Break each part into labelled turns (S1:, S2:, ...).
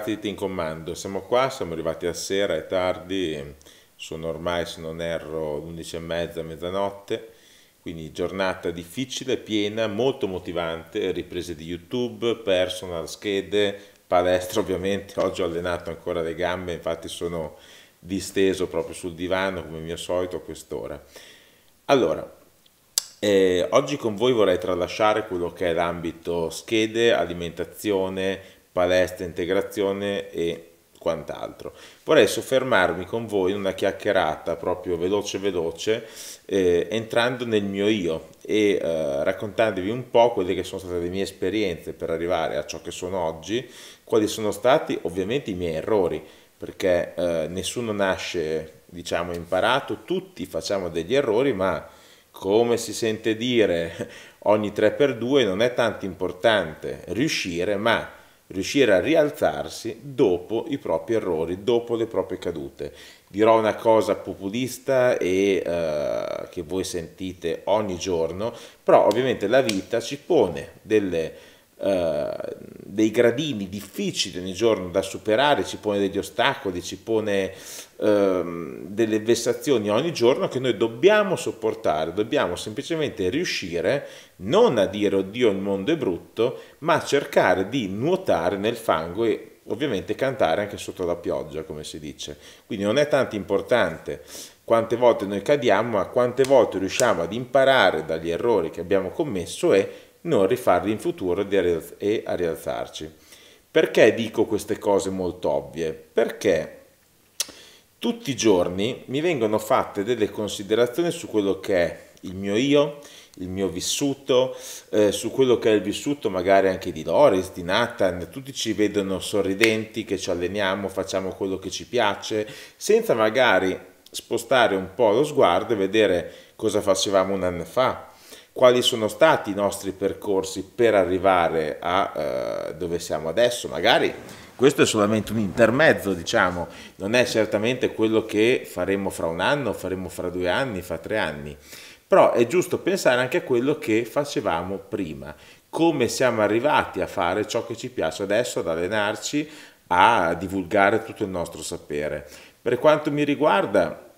S1: ragazzi di Team Commando, siamo qua, siamo arrivati a sera, è tardi, sono ormai se non erro 11 e mezza, mezzanotte, quindi giornata difficile, piena, molto motivante, riprese di YouTube, personal, schede, palestra ovviamente, oggi ho allenato ancora le gambe, infatti sono disteso proprio sul divano come mio solito a quest'ora. Allora, eh, oggi con voi vorrei tralasciare quello che è l'ambito schede, alimentazione, palestra, integrazione e quant'altro. Vorrei soffermarmi con voi in una chiacchierata proprio veloce veloce, eh, entrando nel mio io e eh, raccontandovi un po' quelle che sono state le mie esperienze per arrivare a ciò che sono oggi, quali sono stati ovviamente i miei errori, perché eh, nessuno nasce diciamo imparato, tutti facciamo degli errori, ma come si sente dire ogni 3x2 non è tanto importante riuscire, ma riuscire a rialzarsi dopo i propri errori, dopo le proprie cadute. Dirò una cosa populista e eh, che voi sentite ogni giorno, però ovviamente la vita ci pone delle eh, dei gradini difficili ogni giorno da superare, ci pone degli ostacoli, ci pone ehm, delle vessazioni ogni giorno che noi dobbiamo sopportare, dobbiamo semplicemente riuscire non a dire oddio il mondo è brutto, ma a cercare di nuotare nel fango e ovviamente cantare anche sotto la pioggia, come si dice. Quindi non è tanto importante quante volte noi cadiamo, ma quante volte riusciamo ad imparare dagli errori che abbiamo commesso e non rifarli in futuro e a rialzarci. Perché dico queste cose molto ovvie? Perché tutti i giorni mi vengono fatte delle considerazioni su quello che è il mio io, il mio vissuto, eh, su quello che è il vissuto magari anche di Loris, di Nathan, tutti ci vedono sorridenti, che ci alleniamo, facciamo quello che ci piace, senza magari spostare un po' lo sguardo e vedere cosa facevamo un anno fa, quali sono stati i nostri percorsi per arrivare a eh, dove siamo adesso, magari questo è solamente un intermezzo, diciamo, non è certamente quello che faremo fra un anno, faremo fra due anni, fra tre anni, però è giusto pensare anche a quello che facevamo prima, come siamo arrivati a fare ciò che ci piace adesso, ad allenarci, a divulgare tutto il nostro sapere. Per quanto mi riguarda,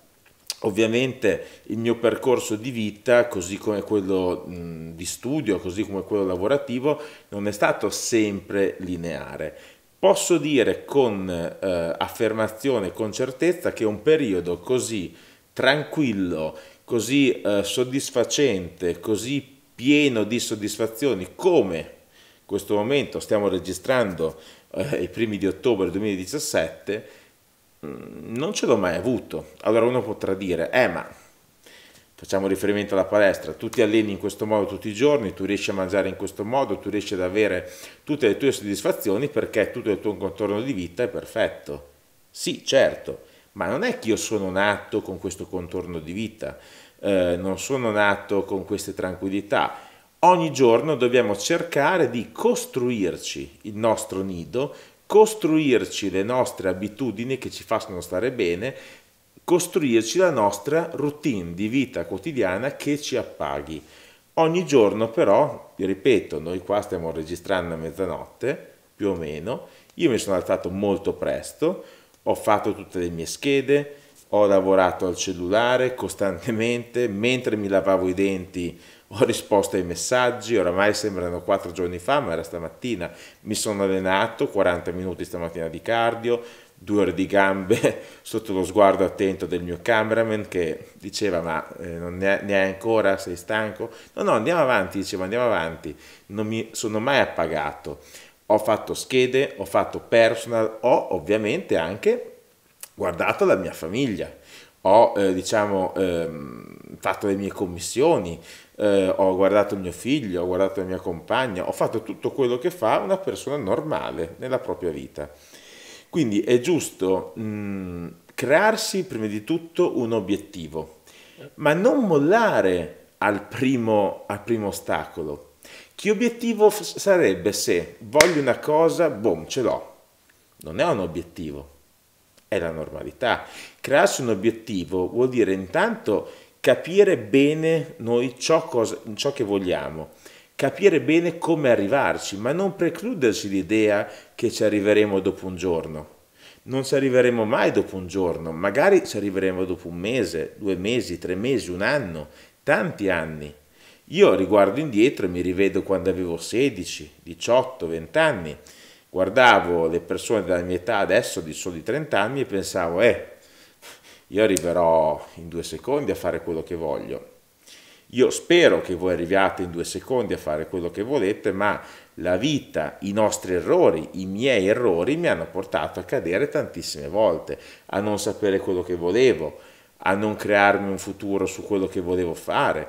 S1: Ovviamente il mio percorso di vita, così come quello di studio, così come quello lavorativo, non è stato sempre lineare. Posso dire con eh, affermazione, con certezza, che un periodo così tranquillo, così eh, soddisfacente, così pieno di soddisfazioni come questo momento stiamo registrando eh, i primi di ottobre 2017, Mm, non ce l'ho mai avuto. Allora uno potrà dire, eh ma facciamo riferimento alla palestra, tu ti alleni in questo modo tutti i giorni, tu riesci a mangiare in questo modo, tu riesci ad avere tutte le tue soddisfazioni perché tutto il tuo contorno di vita è perfetto. Sì, certo, ma non è che io sono nato con questo contorno di vita, eh, non sono nato con queste tranquillità. Ogni giorno dobbiamo cercare di costruirci il nostro nido costruirci le nostre abitudini che ci facciano stare bene, costruirci la nostra routine di vita quotidiana che ci appaghi. Ogni giorno però, ripeto, noi qua stiamo registrando a mezzanotte, più o meno, io mi sono alzato molto presto, ho fatto tutte le mie schede, ho lavorato al cellulare costantemente, mentre mi lavavo i denti ho risposto ai messaggi, oramai sembrano quattro giorni fa, ma era stamattina, mi sono allenato, 40 minuti stamattina di cardio, due ore di gambe sotto lo sguardo attento del mio cameraman che diceva ma eh, non ne hai ancora, sei stanco? No, no, andiamo avanti, diceva andiamo avanti, non mi sono mai appagato. Ho fatto schede, ho fatto personal, ho ovviamente anche guardato la mia famiglia, ho eh, diciamo, ehm, fatto le mie commissioni, eh, ho guardato mio figlio, ho guardato la mia compagna, ho fatto tutto quello che fa una persona normale nella propria vita. Quindi è giusto mh, mm, crearsi prima di tutto un obiettivo, ma non mollare al primo, al primo ostacolo. Che obiettivo sarebbe se voglio una cosa, boom, ce l'ho. Non è un obiettivo è la normalità. Crearsi un obiettivo vuol dire intanto capire bene noi ciò, cosa, ciò che vogliamo, capire bene come arrivarci, ma non precludersi l'idea che ci arriveremo dopo un giorno. Non ci arriveremo mai dopo un giorno, magari ci arriveremo dopo un mese, due mesi, tre mesi, un anno, tanti anni. Io riguardo indietro e mi rivedo quando avevo 16, 18, 20 anni guardavo le persone della mia età adesso di soli 30 anni e pensavo, eh, io arriverò in due secondi a fare quello che voglio. Io spero che voi arriviate in due secondi a fare quello che volete, ma la vita, i nostri errori, i miei errori mi hanno portato a cadere tantissime volte, a non sapere quello che volevo, a non crearmi un futuro su quello che volevo fare.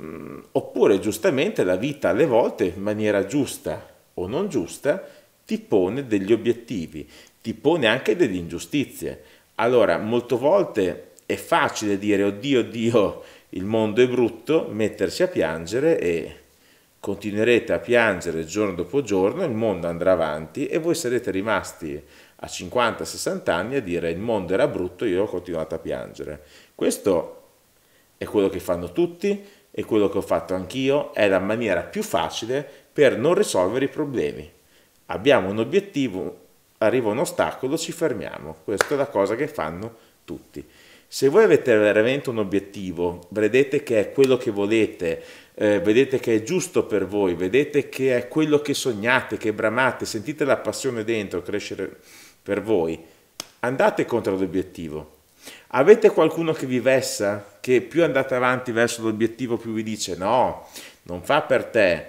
S1: Mm, oppure giustamente la vita alle volte in maniera giusta o non giusta ti pone degli obiettivi, ti pone anche delle ingiustizie. Allora, molte volte è facile dire, oddio, oddio, il mondo è brutto, mettersi a piangere e continuerete a piangere giorno dopo giorno, il mondo andrà avanti e voi sarete rimasti a 50-60 anni a dire il mondo era brutto, io ho continuato a piangere. Questo è quello che fanno tutti, è quello che ho fatto anch'io, è la maniera più facile per non risolvere i problemi abbiamo un obiettivo, arriva un ostacolo, ci fermiamo. Questa è la cosa che fanno tutti. Se voi avete veramente un obiettivo, vedete che è quello che volete, eh, vedete che è giusto per voi, vedete che è quello che sognate, che bramate, sentite la passione dentro crescere per voi, andate contro l'obiettivo. Avete qualcuno che vi vessa, che più andate avanti verso l'obiettivo più vi dice no, non fa per te,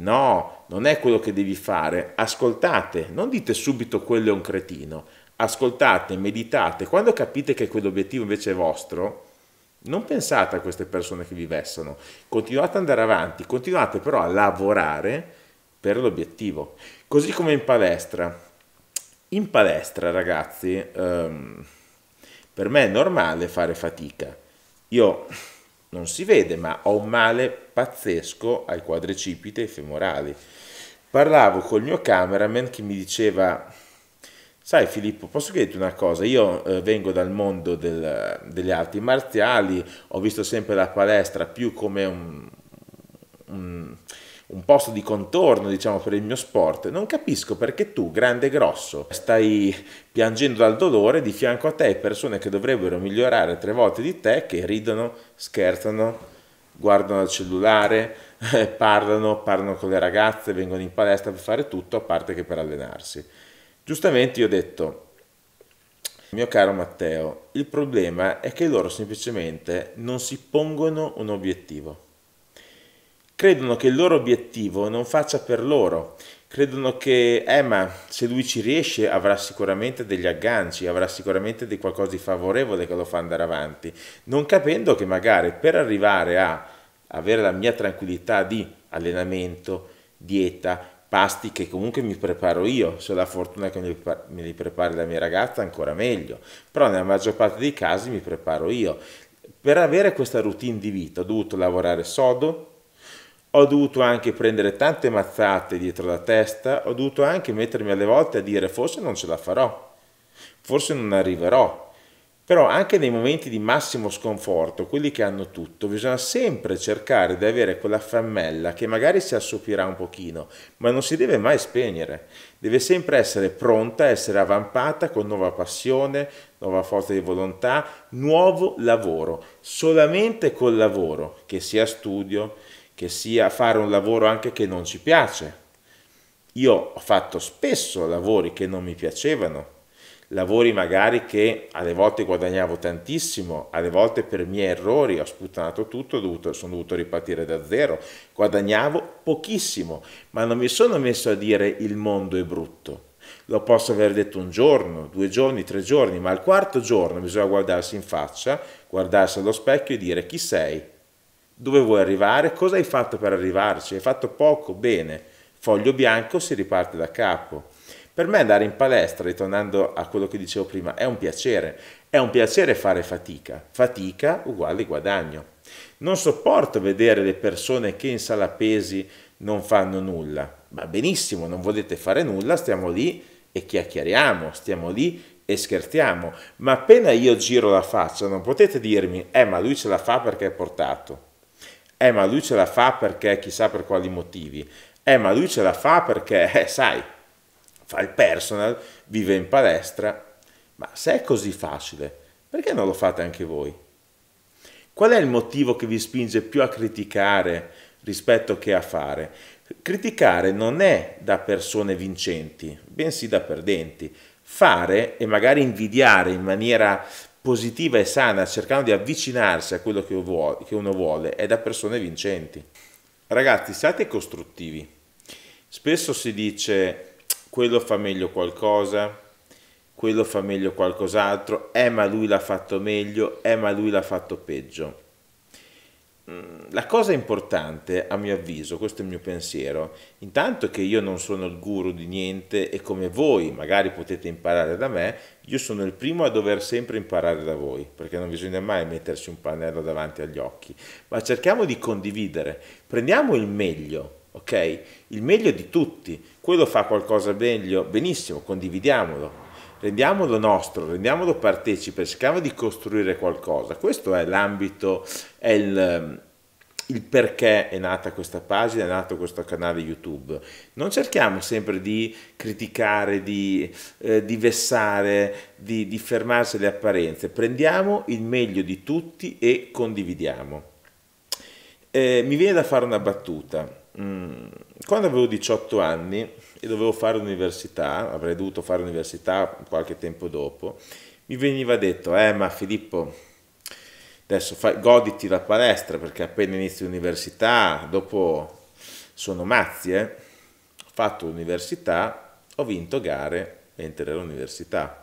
S1: No, non è quello che devi fare. Ascoltate, non dite subito quello è un cretino. Ascoltate, meditate. Quando capite che quell'obiettivo invece è vostro, non pensate a queste persone che vi vessano. Continuate ad andare avanti, continuate però a lavorare per l'obiettivo. Così come in palestra. In palestra, ragazzi, ehm, per me è normale fare fatica. Io non si vede, ma ho un male pazzesco ai quadricipiti e ai femorali. Parlavo col mio cameraman che mi diceva, sai Filippo, posso chiederti una cosa? Io eh, vengo dal mondo del, delle arti marziali, ho visto sempre la palestra più come un, un un posto di contorno, diciamo, per il mio sport. Non capisco perché tu, grande e grosso, stai piangendo dal dolore di fianco a te persone che dovrebbero migliorare tre volte di te, che ridono, scherzano, guardano il cellulare, parlano, parlano con le ragazze, vengono in palestra per fare tutto, a parte che per allenarsi. Giustamente io ho detto, mio caro Matteo, il problema è che loro semplicemente non si pongono un obiettivo credono che il loro obiettivo non faccia per loro, credono che eh ma se lui ci riesce avrà sicuramente degli agganci, avrà sicuramente di qualcosa di favorevole che lo fa andare avanti, non capendo che magari per arrivare a avere la mia tranquillità di allenamento, dieta, pasti che comunque mi preparo io, se ho la fortuna che me li prepari la mia ragazza ancora meglio, però nella maggior parte dei casi mi preparo io. Per avere questa routine di vita ho dovuto lavorare sodo, ho dovuto anche prendere tante mazzate dietro la testa, ho dovuto anche mettermi alle volte a dire forse non ce la farò, forse non arriverò. Però anche nei momenti di massimo sconforto, quelli che hanno tutto, bisogna sempre cercare di avere quella fiammella che magari si assopirà un pochino, ma non si deve mai spegnere. Deve sempre essere pronta, essere avampata con nuova passione, nuova forza di volontà, nuovo lavoro. Solamente col lavoro, che sia studio, che sia fare un lavoro anche che non ci piace. Io ho fatto spesso lavori che non mi piacevano, lavori magari che alle volte guadagnavo tantissimo, alle volte per miei errori ho sputtanato tutto, dovuto, sono dovuto ripartire da zero, guadagnavo pochissimo, ma non mi sono messo a dire il mondo è brutto. Lo posso aver detto un giorno, due giorni, tre giorni, ma al quarto giorno bisogna guardarsi in faccia, guardarsi allo specchio e dire chi sei, dove vuoi arrivare, cosa hai fatto per arrivarci, hai fatto poco, bene, foglio bianco, si riparte da capo. Per me andare in palestra, ritornando a quello che dicevo prima, è un piacere, è un piacere fare fatica, fatica uguale guadagno. Non sopporto vedere le persone che in sala pesi non fanno nulla. Va benissimo, non volete fare nulla, stiamo lì e chiacchieriamo, stiamo lì e scherziamo. Ma appena io giro la faccia, non potete dirmi, eh ma lui ce la fa perché è portato eh ma lui ce la fa perché chissà per quali motivi, eh ma lui ce la fa perché, eh, sai, fa il personal, vive in palestra, ma se è così facile, perché non lo fate anche voi? Qual è il motivo che vi spinge più a criticare rispetto che a fare? Criticare non è da persone vincenti, bensì da perdenti. Fare e magari invidiare in maniera positiva e sana, cercando di avvicinarsi a quello che uno vuole, è da persone vincenti. Ragazzi, siate costruttivi. Spesso si dice quello fa meglio qualcosa, quello fa meglio qualcos'altro, eh ma lui l'ha fatto meglio, eh ma lui l'ha fatto peggio. Mm, la cosa importante, a mio avviso, questo è il mio pensiero, intanto che io non sono il guru di niente e come voi magari potete imparare da me, io sono il primo a dover sempre imparare da voi, perché non bisogna mai mettersi un pannello davanti agli occhi, ma cerchiamo di condividere, prendiamo il meglio, ok? Il meglio di tutti, quello fa qualcosa meglio, benissimo, condividiamolo, rendiamolo nostro, rendiamolo partecipe, cerchiamo di costruire qualcosa. Questo è l'ambito, è il, il perché è nata questa pagina, è nato questo canale YouTube. Non cerchiamo sempre di criticare, di, eh, di vessare, di, di fermarsi alle apparenze. Prendiamo il meglio di tutti e condividiamo. Eh, mi viene da fare una battuta. Mm quando avevo 18 anni e dovevo fare l'università, avrei dovuto fare l'università qualche tempo dopo, mi veniva detto, eh ma Filippo, adesso fai, goditi la palestra perché appena inizi l'università, dopo sono mazzie, eh". ho fatto l'università, ho vinto gare mentre ero all'università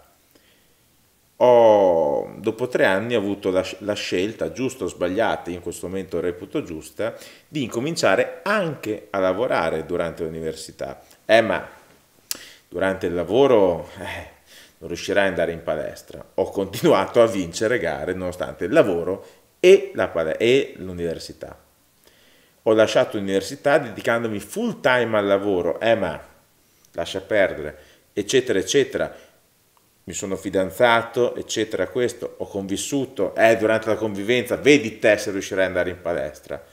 S1: ho, dopo tre anni ho avuto la, la scelta, giusta o sbagliata, in questo momento reputo giusta, di incominciare anche a lavorare durante l'università. Eh ma durante il lavoro eh, non riuscirai ad andare in palestra. Ho continuato a vincere gare nonostante il lavoro e, la, e l'università. Ho lasciato l'università dedicandomi full time al lavoro, eh ma lascia perdere, eccetera, eccetera mi sono fidanzato, eccetera, questo, ho convissuto, eh, durante la convivenza, vedi te se riuscirai ad andare in palestra.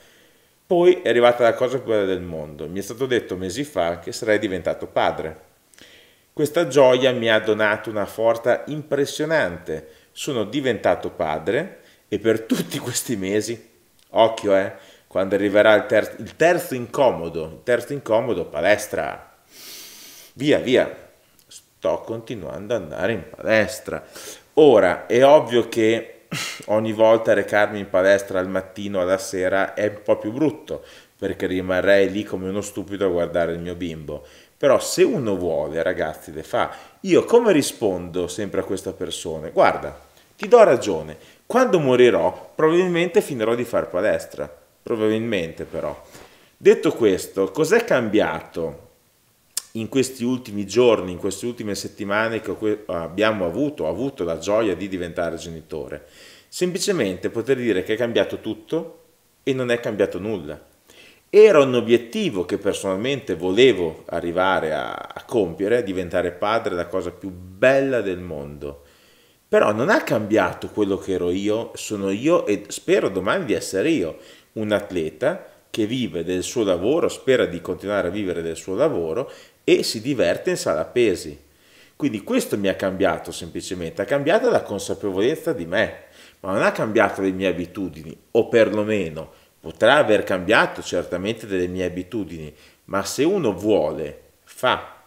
S1: Poi è arrivata la cosa più bella del mondo, mi è stato detto mesi fa che sarei diventato padre. Questa gioia mi ha donato una forza impressionante, sono diventato padre e per tutti questi mesi, occhio eh, quando arriverà il terzo, il terzo incomodo, il terzo incomodo, palestra, via, via, sto continuando ad andare in palestra. Ora, è ovvio che ogni volta recarmi in palestra al mattino, alla sera, è un po' più brutto, perché rimarrei lì come uno stupido a guardare il mio bimbo. Però se uno vuole, ragazzi, le fa. Io come rispondo sempre a questa persona? Guarda, ti do ragione, quando morirò probabilmente finirò di far palestra. Probabilmente però. Detto questo, cos'è cambiato in questi ultimi giorni, in queste ultime settimane che abbiamo avuto, ho avuto la gioia di diventare genitore. Semplicemente poter dire che è cambiato tutto e non è cambiato nulla. Era un obiettivo che personalmente volevo arrivare a, a compiere, a diventare padre, la cosa più bella del mondo. Però non ha cambiato quello che ero io, sono io e spero domani di essere io, un atleta che vive del suo lavoro, spera di continuare a vivere del suo lavoro, e si diverte in sala pesi. Quindi questo mi ha cambiato semplicemente, ha cambiato la consapevolezza di me, ma non ha cambiato le mie abitudini, o perlomeno potrà aver cambiato certamente delle mie abitudini, ma se uno vuole, fa.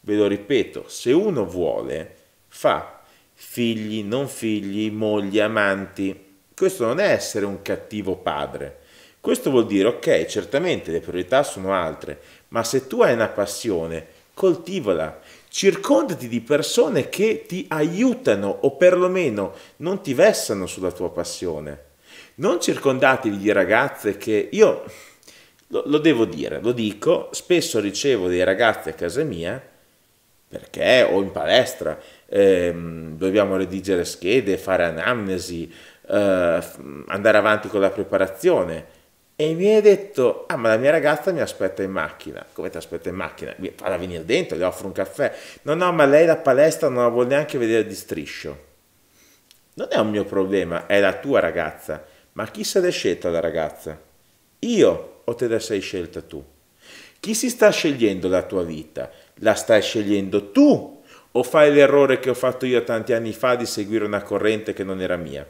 S1: Ve lo ripeto, se uno vuole, fa. Figli, non figli, mogli, amanti. Questo non è essere un cattivo padre questo vuol dire, ok, certamente le priorità sono altre, ma se tu hai una passione, coltivala, circondati di persone che ti aiutano o perlomeno non ti vessano sulla tua passione. Non circondatevi di ragazze che io lo, lo, devo dire, lo dico, spesso ricevo dei ragazzi a casa mia perché o in palestra ehm, dobbiamo redigere schede, fare anamnesi, eh, andare avanti con la preparazione e mi hai detto, ah ma la mia ragazza mi aspetta in macchina, come ti aspetta in macchina? Falla venire dentro, le offro un caffè, no no ma lei la palestra non la vuole neanche vedere di striscio, non è un mio problema, è la tua ragazza, ma chi se l'è scelta la ragazza? Io o te la sei scelta tu? Chi si sta scegliendo la tua vita? La stai scegliendo tu o fai l'errore che ho fatto io tanti anni fa di seguire una corrente che non era mia?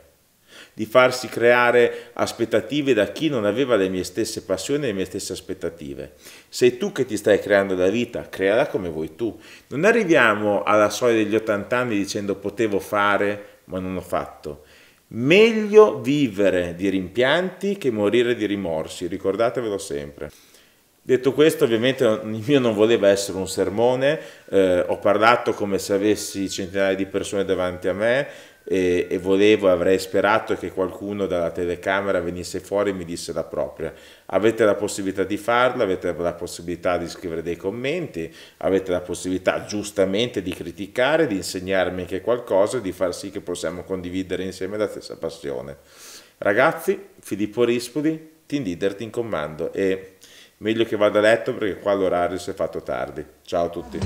S1: di farsi creare aspettative da chi non aveva le mie stesse passioni e le mie stesse aspettative. Sei tu che ti stai creando la vita, creala come vuoi tu. Non arriviamo alla soglia degli 80 anni dicendo potevo fare ma non ho fatto. Meglio vivere di rimpianti che morire di rimorsi, ricordatevelo sempre. Detto questo, ovviamente il mio non voleva essere un sermone, eh, ho parlato come se avessi centinaia di persone davanti a me, e, e, volevo, avrei sperato che qualcuno dalla telecamera venisse fuori e mi disse la propria. Avete la possibilità di farlo, avete la possibilità di scrivere dei commenti, avete la possibilità giustamente di criticare, di insegnarmi anche qualcosa, e di far sì che possiamo condividere insieme la stessa passione. Ragazzi, Filippo Rispoli, team leader, team comando e meglio che vada a letto perché qua l'orario si è fatto tardi. Ciao a tutti.